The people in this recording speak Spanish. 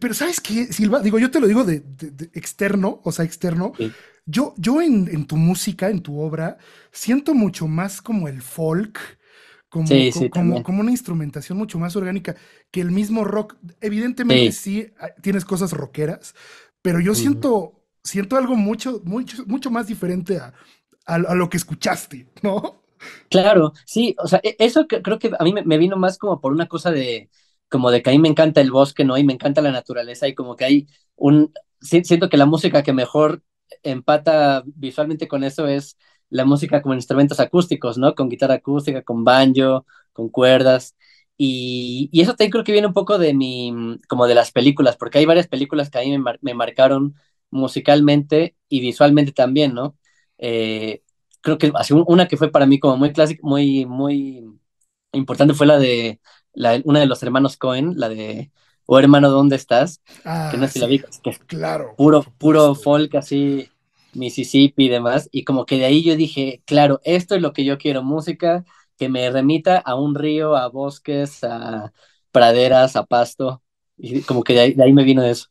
pero ¿sabes qué, Silva? Digo, yo te lo digo de, externo, o sea, externo. Yo, yo en, tu música, en tu obra, siento mucho más como el folk, como, como, una instrumentación mucho más orgánica que el mismo rock. Evidentemente sí, ah, tienes cosas rockeras, pero yo siento, siento algo mucho, mucho, mucho más diferente a, lo que escuchaste, ¿no? Claro, sí, o sea, e, eso creo que a mí me vino más como por una cosa de, como de que a mí me encanta el bosque, ¿no? Y me encanta la naturaleza y como que hay un, siento que la música que mejor empata visualmente con eso es la música con instrumentos acústicos, ¿no? Con guitarra acústica, con banjo, con cuerdas. Y, y, eso también creo que viene un poco de mi, como de las películas, porque hay varias películas que a mí me, marcaron musicalmente y visualmente también, ¿no? Eh, creo que hace una que fue para mí como muy clásica, muy, muy importante fue la de una de los hermanos Cohen, la de O oh, hermano, ¿dónde estás? que no sé si la ah, vi, que es claro, puro, puro folk así, Mississippi y demás. Y como que de ahí yo dije, claro, esto es lo que yo quiero, música que me remita a un río, a bosques, a praderas, a pasto. Y como que de ahí me vino eso.